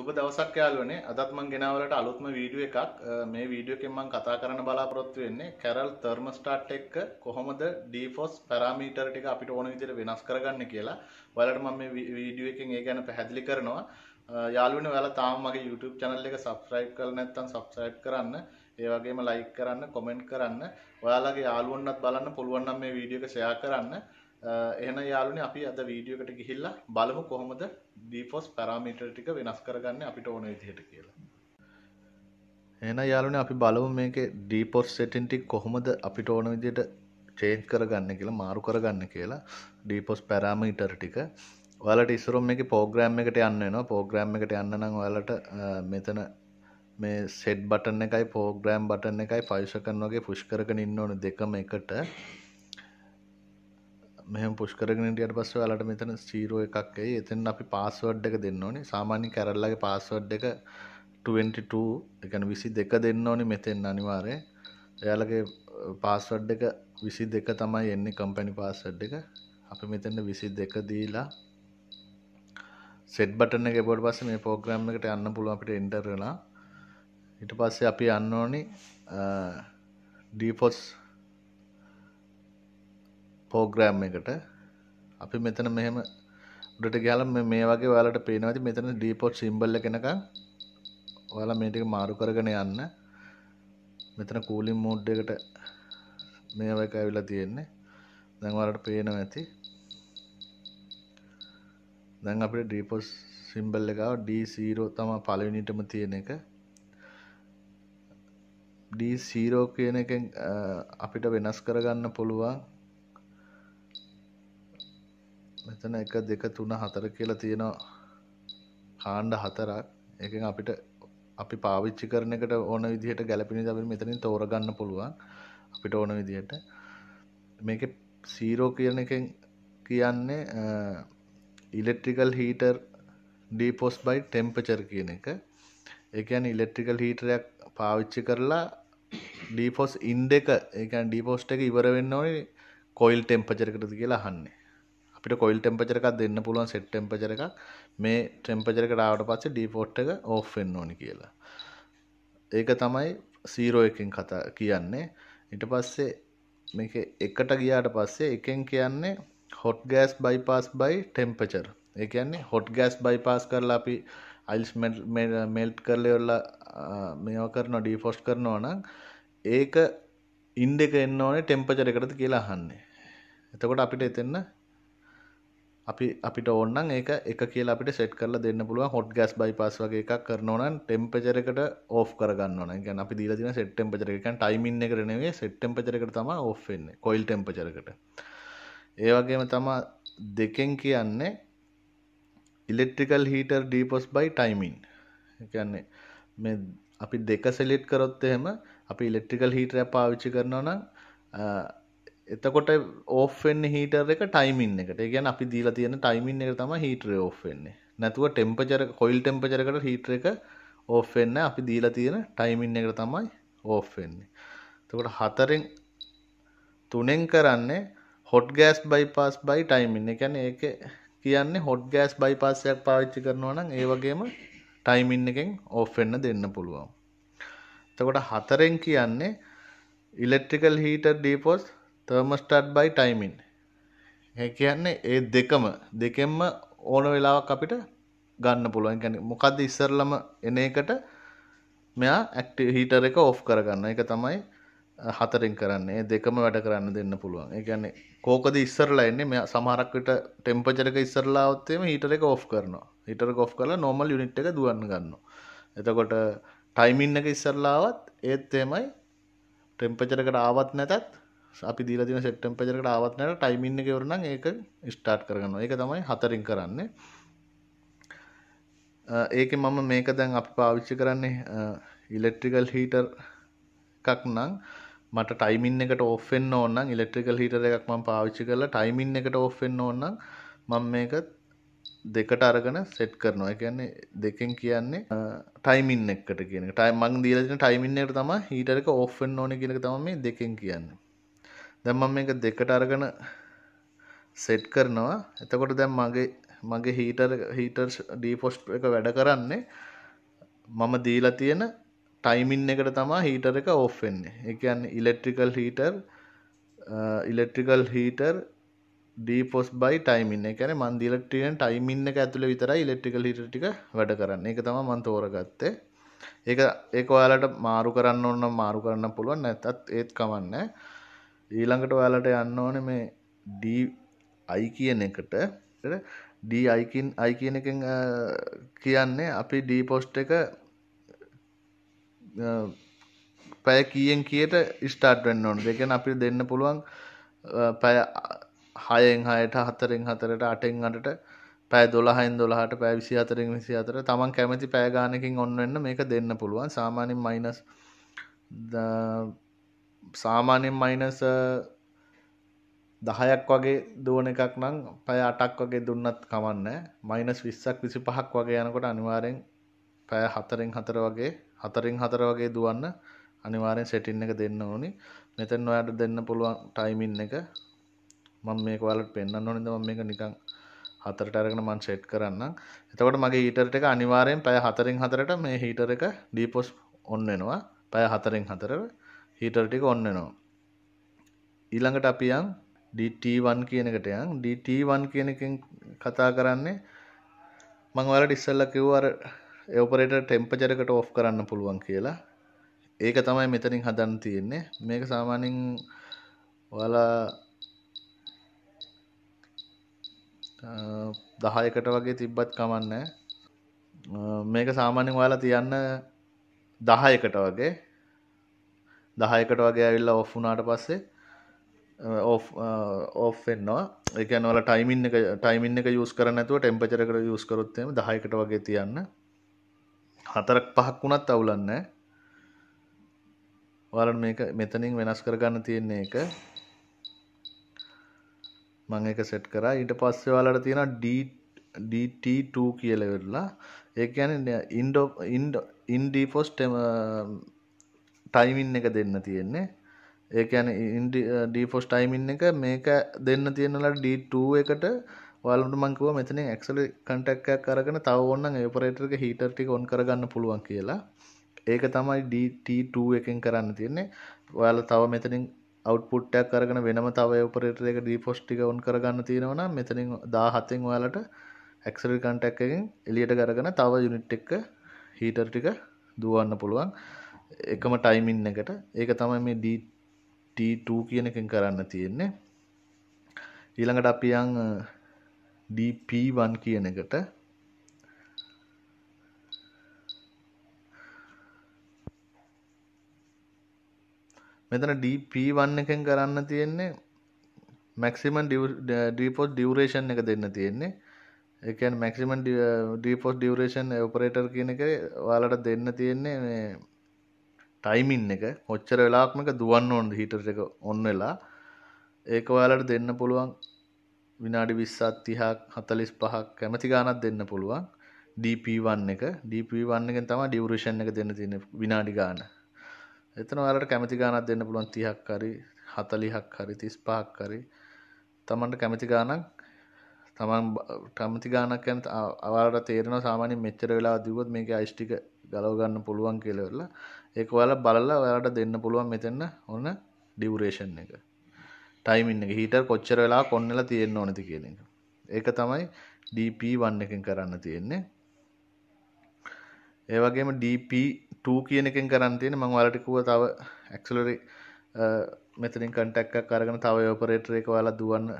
සුබ දවසක් යාළුවනේ අදත් මං ගෙනාවලට අලුත්ම වීඩියෝ එකක් මේ වීඩියෝ එකෙන් මං කතා කරන්න බලාපොරොත්තු වෙන්නේ කැරල් තර්මස්ටාට් එක්ක කොහොමද ඩීෆොස් පැරාමීටර් ටික අපිට ඕන විදිහට වෙනස් කරගන්න කියලා ඔයාලට මම මේ වීඩියෝ එකෙන් ඒ ගැන පැහැදිලි කරනවා යාළුවනේ ඔයාලා තාම මගේ YouTube channel එක subscribe කරලා නැත්නම් subscribe කරන්න ඒ වගේම like කරන්න comment කරන්න ඔයාලගේ යාළුවන්වත් බලන්න පුළුවන් නම් මේ වීඩියෝ එක share කරන්න එහෙනම් යාළුවනේ අපි අද වීඩියෝ එකට ගිහිල්ලා බලමු කොහොමද ඩීෆෝස් පැරාමීටර් ටික වෙනස් කරගන්නේ අපිට ඕන විදිහට කියලා. එහෙනම් යාළුවනේ අපි බලමු මේකේ ඩීෆෝස් සෙටින් ටික කොහොමද අපිට ඕන විදිහට චේන්ජ් කරගන්න කියලා මාරු කරගන්න කියලා ඩීෆෝස් පැරාමීටර් ටික ඔයාලට ඉස්සරම් එක පෝග්‍රෑම් එකට යන්න වෙනවා පෝග්‍රෑම් එකට යන්න නම් ඔයාලට මෙතන මේ සෙට් බටන් එකයි පෝග්‍රෑම් බටන් එකයි ෆයිසකන් වගේ පුෂ් කරගෙන ඉන්න ඕන දෙකම එකට මෙහම පුෂ්කරගෙනටට පස්ස වලට මෙතන සීරෝ එකක් ඇයි එතෙන් අපි පාස්වඩ් එක දෙන්න ඕනි සාමාන්‍ය කැරල්ලගේ පාස්වඩ් එක 22 එකන විසි දෙක දෙන්න ඕනි මෙතෙන් අනිවාරය එයාලගේ පාස්වඩ් එක විසි දෙක තමයි එන්නේ කම්පැනි පාස්වඩ් එක අපි මෙතෙන්ට විසි දෙක දීලා සෙට් බටන එක බොඩ පස්ස මේ පෝග්‍රම් එකට යන්න පුළුව අපිට එන්ටරලා ඉට පස්සේ අපි යන්න ඕනි ඩීපොස් පෝග්‍රෑම් එකට අපි මෙතන මෙහෙම උඩට ගාල මේ වගේ ඔයාලට පේනවාද මෙතන ඩීපොට් සිම්බල් එකනකම් ඔයාලා මේ ටික මාරු කරගෙන යන්න මෙතන කූලින් මෝඩ් එකට මේ වගේ ඇවිල්ලා තියෙන්නේ දැන් ඔයාලට පේනවා ඇති දැන් අපිට ඩීපොට් සිම්බල් එක ආව D0 තමයි පළවෙනිටම තියෙන එක D0 කියන එකෙන් අපිට වෙනස් කරගන්න පුළුවන් මෙතන 1 2 3 4 කියලා තියෙනවා කාණ්ඩ හතරක්. ඒකෙන් අපිට අපි පාවිච්චි කරන එකට ඕන විදිහට ගැලපෙන දේ අපිට මෙතනින් තෝරගන්න පුළුවන්. අපිට ඕන විදිහට. මේකේ 0 කියන එකෙන් කියන්නේ ඉලෙක්ට්‍රිකල් හීටර් ඩීපොස් බයි ටෙම්පරචර් කියන එක. ඒ කියන්නේ ඉලෙක්ට්‍රිකල් හීටරයක් පාවිච්චි කරලා ඩීපොස් ඉන්ඩ එක ඒ කියන්නේ ඩීපොස්ට් එක ඉවර වෙන්න ඕනේ කොයිල් ටෙම්පරචර් එකටද කියලා අහන්නේ. අපිට කොයිල් ටෙම්පචර එකක් දෙන්න පුළුවන් සෙට් ටෙම්පචර එකක් මේ ටෙම්පචර එකට ආවට පස්සේ ඩීෆෝට් එක ඕෆ් වෙන්න ඕනි කියලා. ඒක තමයි 0 එකෙන් කතා කියන්නේ. ඊට පස්සේ මේක එකට ගියාට පස්සේ එකෙන් කියන්නේ hot gas bypass by temperature. ඒ කියන්නේ හොට් ගෑස් බයිපාස් කරලා අපි අයිල්ස් මෙල්ට් කරලවෙල්ල මේෝ කරන ඩීෆෝස්් කරනවා නම් ඒක ඉන්ඩ එක එන්න ඕනේ ටෙම්පචර එකටද කියලා හන්නේ එතකොට අපිට එතෙන්න අපි අපිට ඔන්නන් ඒක එක කියලා අපිට සෙට් කරලා දෙන්න පුළුව හොට් ගස් බයිපස් වගේ එකක් කරනවන ටෙම්පචරකට ඕ් කරගන්න ගැ අපි දීල දින සෙට් ටෙම්පචරකන් ටයිමින් එක කරනවේ සෙට් ටෙම්පචරකට තම ඔ්න්න කොයිල් ටෙම්පචරකට ඒ වගේම තමා දෙකෙන් කියන්නේ ඉලෙක්ට්‍රිකල් හිටර් ඩීපොස් බයි ටයිමින් කියන්නේ මේ අපි දෙක සෙලිට් කරොත් එහෙම අපි ඉලෙක්ට්‍රිකල් හිටරය පාවිච්චි කරනවා නම් එතකොට ඕෆෙන් හිටර් එක ටයිමින් එකට ගැන අපි දීලා තියෙන ටයිමින් එක තම හිටරය ඕෆෙන්නේ නැතුව ටෙම්පචර කොයිල් ටෙම්පචරකට හිටර එක ඕෆෙන්න අපි දීලා තියෙන ටයිමින් එකට තමයි ඕෆෙන්නේ තකොට හතරෙන් තුනෙන් කරන්නේ hot gas bypass by timing එකැන ඒක කියන්නේ හොට් ගෑස් බයිපස්සයක් පාවිච්චි කරනවා නම් ඒ වගේම ටයිමින් එකෙන් ඕෆෙන්න දෙන්න පුළුවන් එතකොට හතරෙන් කියන්නේ ඉලෙක්ට්‍රිකල් හීටර් ඩීපොස් තර්මස්ටට් බයි ටයිමින් ඒ කියන්නේ ඒ දෙකම දෙකෙන්ම ඕන වෙලාවක් අපිට ගන්න පුළුවන් කියන්නේ මොකද්ද ඉස්සරලම එන එකට මෙයා ඇක්ටිව් හීටර් එක ඔෆ් කරගන්න. ඒක තමයි හතරෙන් කරන්නේ. ඒ දෙකම වැඩ කරන්න දෙන්න පුළුවන්. ඒ කියන්නේ කෝකද ඉස්සරලා එන්නේ මෙයා සමහරක් විට ටෙම්පරේචර් එක ඉස්සරලා આવොත් එimhe හීටර් එක ඔෆ් කරනවා. හීටර් එක ඔෆ් කරලා normal unit එක දුවන්න ගන්නවා. එතකොට ටයිමින් එක ඉස්සරලා ආවත් ඒත් එමය ටෙම්පරේචර් එකට ආවත් නැතත් අපි දීලා තියෙන සෙට් ටෙම්පරේචර් එකට ආවත් නැර ටයිමින් එක ඉවර නම් ඒක ස්ටාර්ට් කරගන්නවා. ඒක තමයි හතරින් කරන්නේ. ඒක මම මේක දැන් අපි පාවිච්චි කරන්නේ ඉලෙක්ට්‍රිකල් හීටර් එකක් නම් මට ටයිමින් එකට ඔෆ් වෙන්න ඕන නම් ඉලෙක්ට්‍රිකල් හීටර් එකක් මම පාවිච්චි කරලා ටයිමින් එකට ඔෆ් වෙන්න ඕන නම් මම මේක දෙකට අරගෙන සෙට් කරනවා. ඒ කියන්නේ දෙකෙන් කියන්නේ ටයිමින් එකකට කියන එක. ටයිම් මං දීලා තියෙන ටයිමින් එකට තමයි හීටර් එක ඔෆ් වෙන්න ඕනේ කියන එක තමයි මේ දෙකෙන් කියන්නේ. දැන් මම මේක දෙකට අරගෙන සෙට් කරනවා එතකොට දැන් මගේ මගේ හීටර් හීටර් ඩීෆොස්ට් එක වැඩ කරන්නේ මම දීලා තියෙන ටයිමින් එකට තමා හීටර් එක ඔෆ් වෙන්නේ ඒ කියන්නේ ඉලෙක්ට්‍රිකල් හීටර් ඉලෙක්ට්‍රිකල් හීටර් ඩීපොස් බයි ටයිමින් එකන මන්දිලට්‍රියන් ටයිමින් එක ඇතුළ විතර ඉලෙක්ට්‍රිකල් හිට ටික වැඩ කරන්න එක තම මන් තෝරගත්තේ ඒක ඒක ඔයාලට මාරු කරන්න ඔන්න මාරු කරන්න පුළුවන් නැතත් ඒත් කවන්න ඊළඟට ඔයාලට යන්න ඕන මේ ඩයි කියන එකට ඩයිකින් අයි කියන එකෙන් කියන්නේ අපි ඩීපොස්් එක පැය කියෙන් කියට ස්ටාර්ට් වෙන්න ඕන දෙකෙන් අපි දෙන්න පුළුවන් පැය හයෙන් හයට හතරෙන් හතරට අටෙන් අටට පැය දොළහයින් දොළහට පැ විසි අතරින් විසි අතර තමන් කැමති පෑගානකින් ඔන්නවෙන්න මේක දෙන්න පුළුවන් සාමානින් මයිනස් සාමාන්‍යෙන් මයිනස දහයක් වගේ දුවන එකක් නම් පැය අටක් වගේ දුන්නත් කමන්න මයිනස් විස්සක් විසි පහක් වගේ යනකොට අනිවාරෙන් පැය හතරෙන් හතර වගේ හතරින් හතර වගේ දුවන්න අනිවාරෙන් සෙටින් එක දෙන්න ඕනි මෙතැන් ඔයාට දෙන්න පුළුවන් ටයිමින් එක මං මේක වලට පෙන්න්න ඕනිද ම මේක නිකං හතරට අරගෙන මං සෙට් කරන්න එතකොට මගේ ඊටරට එක අනිවාරයෙන් පැය හතරින් හතරට මේ හීටර එක ඩීපොස් ඔන්න වෙනවා පැය හතරෙන් හතර හීටර් ටික ඔන් වෙනවා. ඊළඟට අපි යන් DT1 කියන එකට යන් DT1 කියන එකෙන් කතා කරන්නේ මම ඔයාලට ඉස්සෙල්ලා කිව්වා අර එවපරේටර් ටෙම්පරේචර් එකට ඔෆ් කරන්න පුළුවන් කියලා. ඒක තමයි මෙතනින් හදන්න තියෙන්නේ. මේක සාමාන්‍යයෙන් ඔයාලා 10කට වගේ තිබ්බත් කමන්නේ. මේක සාමාන්‍යයෙන් ඔයාලා තියන්න 10කට වගේ දහයකට වගේ ඇවිල්ලා ඔෆ් වුනාට පස්සේ ඕ එන්නවා එකනවල ටයිමින් එක ටයිමින් එක යස් කරනැතුව ටෙම්පචර කර යස් කරුත්තම දහයකට වගේ තියන්න හතරක් පහක් වුණත් අවුලන්න වල මේක මෙතනින් වෙනස් කරගන්න තියෙන්නේ එක මං එක සෙට් කරා ඊට පස්සේ වලට තියෙන ඩට කියල වෙරලා ඒ ඇන ඉන්ඩෝ ඉන්ඩීෆෝස්ටම ටයිමින් එක දෙන්න තියෙන්නේ ඒකැන ඩීෆෝස් ටයිමින් එක මේක දෙන්න තියෙනලා ඩ එකට වලට මංකව මෙතන එක්සල කටක්කයක් කරගෙන තව ඔන්න ඒපරේටක හිටර්ටික ඔොන් කරගන්න පුළුවන් කියලා ඒක තමයි ඩට එකෙන් කරන්න තියන්නේ ඔයාල තව මෙතනින් අවට්පුට්ටයක් කරගෙන වෙනම තව උපරට එක ඩීපොස්්ටික ඔන් කරගන්න තියෙනවන මෙතනින් දාහත්තෙන් ඔයාලට ඇක්සල් කන්ටැක්කින් එලියට කරගෙන තව යුනිට් එක හීටර් ටික දුවන්න පුළුවන් එකම ටයිමින් එකට ඒක තමයි මේ ඩ2 කියන එකෙන් කරන්න තියෙන්නේ ඊළඟට අපි යන් ඩ1 කියන එකට මෙතන ඩ1 එකෙන් කරන්න තියෙන්නේ මැක්සිමන් ඩීපෝස් ඩියවරේෂන් එක දෙන්න තියෙන්නේ එකන් මැක්සිමන් ඩීපෝස් ඩියවරේෂන් ඔපරේටර් කියන එක වාලට දෙන්න තියෙන්නේ මේ ටයිමින් එක ඔච්චර වෙලාක්මක දුවන්න ඕොන්ද හිටර එක ඔන්න වෙලා ඒක ඔයාලට දෙන්න පුළුවන් විනාඩි විස්සත් තිහක් හතලිස් පහක් කැමති ගානත් දෙන්න පුළුවන් DP1 එක DP1 එකෙන් තම ඩියවරේෂන් එක දෙන්න තියෙන විනාඩි ගාන එතන ඔයාලට කැමති ගානක් දෙන්න පුළුවන් තිහක් හරි හතලිහක් හරි තිස් පහක් හරි තමන්ට කැමති ගානක් තමන් ටමති ගානක් ඇන් අවාට තේරෙන සාමානින් මෙච්චර වෙලා දවත් මේක අයිෂ්ටික ගලව ගන්න පුළුවන් කෙලවෙල්ලා ඒක ඔයාල බලලා ඔයාලට දෙන්න පුළුවන් මෙතෙන්න ඔන්න ඩියුරේෂන් එක ටයිමින් එක හිටර් කොච්චර වෙලා කොන්නලා තියෙන්න ඕනති කියන එක ඒක තමයි DP1 එකෙන් කරන්න තියෙන්නේ ඒ වගේම DP2 කියන එකෙන් කරන්න තියෙන මම ඔයාලට කිව්වා තව ඇක්සලරේ මෙතනින් කටක්ක් අරගෙන තව ඔපරේටර එක ඔයාලා දුවන්න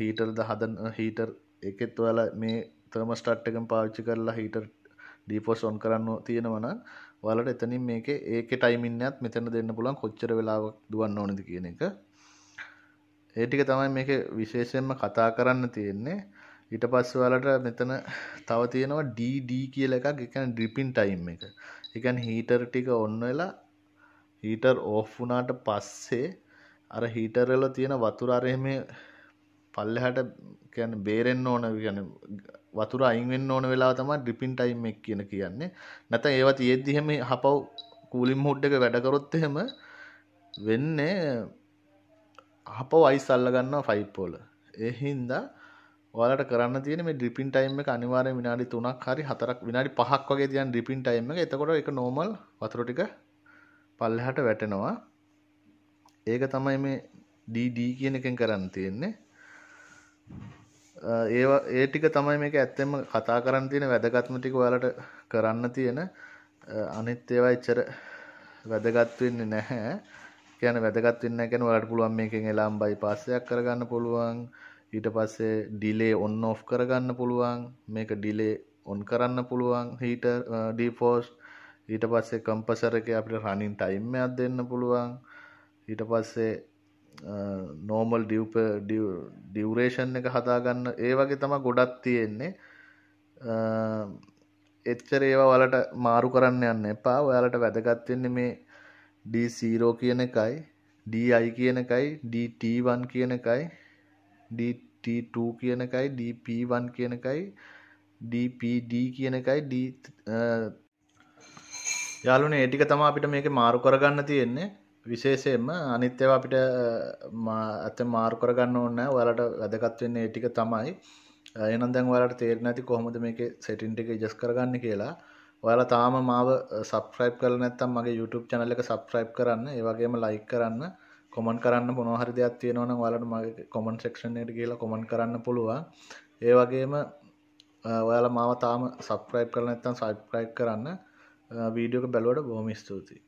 හීටර් ද හදන හීටර් එකෙත් ඔයාලා මේ තර්මස්ටට් එකෙන් පාවිච්චි කරලා හීටර් ඩීෆෝස් ඔන් කරන්න තියෙනවනම් ඔයාලට එතනින් මේකේ ඒකේ ටයිමින් එකත් මෙතන දෙන්න පුළුවන් කොච්චර වෙලාවක් දුවන්න ඕනද කියන එක. ඒ ටික තමයි මේකේ විශේෂයෙන්ම කතා කරන්න තියෙන්නේ. ඊට පස්සේ ඔයාලට මෙතන තව තියෙනවා DD කියලා එකක්. ඒ කියන්නේ ඩ්‍රිපින් ටයිම් එක. ඒ කියන්නේ හීටර් ටික ඔන් වෙලා හීටර් ඕෆ් වුණාට පස්සේ අර හීටර් වල තියෙන වතුර අර එහෙම පල්ලහට කැන බේරෙන් ඕන ගැන වතුර අයිවෙන් ඕන වෙලා තම ඩිපින් ටයිම් එක් කියන කියන්නේ නැත ඒවත් යෙද්දිහෙම හපව් කූලිම් හොඩ් එක වැඩකරොත් එහෙම වෙන්නේ අප වයිස් අල්ලගන්න ෆයිප්පෝල එහින්දා ඔලට කරන්න තියෙන මේ ඩිපින් ටයිම් එක අනිවාරය විනාඩි තුනක් හරි හතරක් විනාඩි පහක් වගේ තියන් ඩිපින් ටයිම් එක එතකොට එක නෝමල් වතුරටික පල්ලහට වැටෙනවා ඒක තමයි මේ ඩීඩී කියන එකෙන් කරන්න තියෙන්නේ ඒ ඒ ටික තමයි මේක ඇත්තෙම කතා කරන්න තියෙන වැදගත්ම ටික ඔයාලට කරන්න තියෙන අනිත් ඒවා එච්චර වැදගත් වෙන්නේ නැහැ. කියන්නේ වැදගත් වෙන්නේ නැහැ කියන්නේ ඔයාලට පුළුවන් මේකෙන් එලාම් බයිපාස් එකක් කරගන්න පුළුවන්. ඊට පස්සේ ඩිලේ ඔන් ඔෆ් කරගන්න පුළුවන්. මේක ඩිලේ ඔන් කරන්න පුළුවන්. හීටර් ඩීෆෝස්ට් ඊට පස්සේ කම්පසර් එකේ අපිට රනින් ටයිම් එකක් දෙන්න පුළුවන්. ඊට පස්සේ නෝමල් ඩියවරේෂන් එක හදාගන්න ඒ වගේ තම ගොඩත් තියෙන්නේ එච්චර ඒවා වලට මාරු කරන්න යන්න එපා ඔයාලට වැදගත්වෙන්නේ මේ ඩීසීරෝ කියන එකයි ඩයි කියන එකයි ඩටවන් කියන එකයි ඩට කියන එකයි ඩප1 කියන එකයි ඩපඩ කියන එකයි ඩ යාලුනේ ඒටික තම අපිට මේක මාරු කරගන්න තියෙන්නේ විශේෂයෙන්ම අනිත් ඒවා අපිට ඇත මාරු කරගන්න ඕන ඔයාලට වැදගත් වෙන්නේ ඒ ටික තමයි. එහෙනම් දැන් ඔයාලට තේරෙන්නේ නැති කොහොමද මේකේ සෙටින් ටික ඇඩ්ජස්ට් කරගන්නේ කියලා. ඔයාලා තාම මාව සබ්ස්ක්‍රයිබ් කරලා නැත්නම් මගේ YouTube channel එක සබ්ස්ක්‍රයිබ් කරන්න, ඒ වගේම like කරන්න, කොමන් කරන්න මොනවා හරි දෙයක් තියෙනවා නම් ඔයාලට මගේ comment section එකට ගිහලා කොමන් කරන්න පුළුවන්. ඒ වගේම ඔයාලා මාව තාම සබ්ස්ක්‍රයිබ් කරලා නැත්නම් සබ්ස්ක්‍රයිබ් කරන්න. වීඩියෝ එක බැලුවට බොහොම ස්තුතියි.